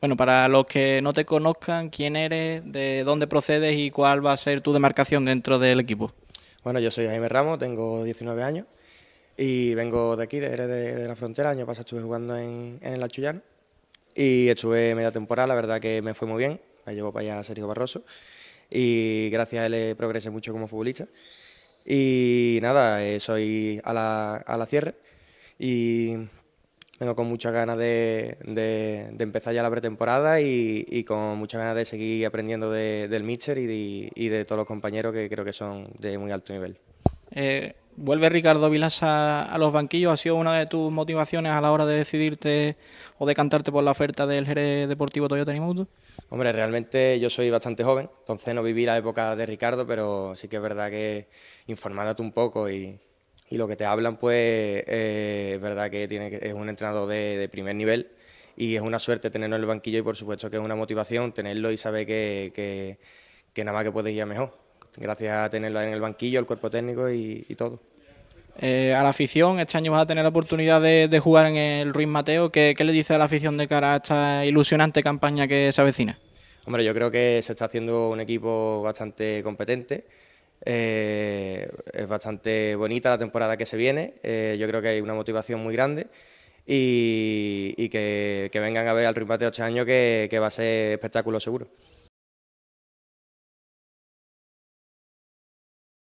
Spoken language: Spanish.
Bueno, para los que no te conozcan, ¿quién eres, de dónde procedes y cuál va a ser tu demarcación dentro del equipo? Bueno, yo soy Jaime Ramos, tengo 19 años y vengo de aquí, de, de, la frontera. año pasado estuve jugando en, el Achullano y estuve media temporada, la verdad que me fue muy bien. Me llevó para allá Sergio Barroso y gracias a él eh, progresé mucho como futbolista. Y nada, eh, soy a a la cierre y vengo con muchas ganas de, empezar ya la pretemporada y, con muchas ganas de seguir aprendiendo del míster y, de, todos los compañeros que creo que son de muy alto nivel. Eh, vuelve Ricardo Vilas a, los banquillos. ¿Ha sido una de tus motivaciones a la hora de decidirte o decantarte por la oferta del Jerez Deportivo Toyota Nimuto? Hombre, realmente yo soy bastante joven, entonces no viví la época de Ricardo, pero sí que es verdad que informándote un poco y, y lo que te hablan, pues, eh, es verdad que, tiene, es un entrenador de, primer nivel y es una suerte tenerlo en el banquillo y por supuesto que es una motivación tenerlo y saber que, nada más que puedes ir a mejor, gracias a tenerlo en el banquillo, el cuerpo técnico y, todo. Eh, a la afición, este año vas a tener la oportunidad de, jugar en el Ruiz Mateo. ¿Qué, ¿Qué, le dice a la afición de cara a esta ilusionante campaña que se avecina? Hombre, yo creo que se está haciendo un equipo bastante competente eh, es bastante bonita la temporada que se viene. Eh, yo creo que hay una motivación muy grande y, que, vengan a ver al remate este de 8 años que va a ser espectáculo seguro.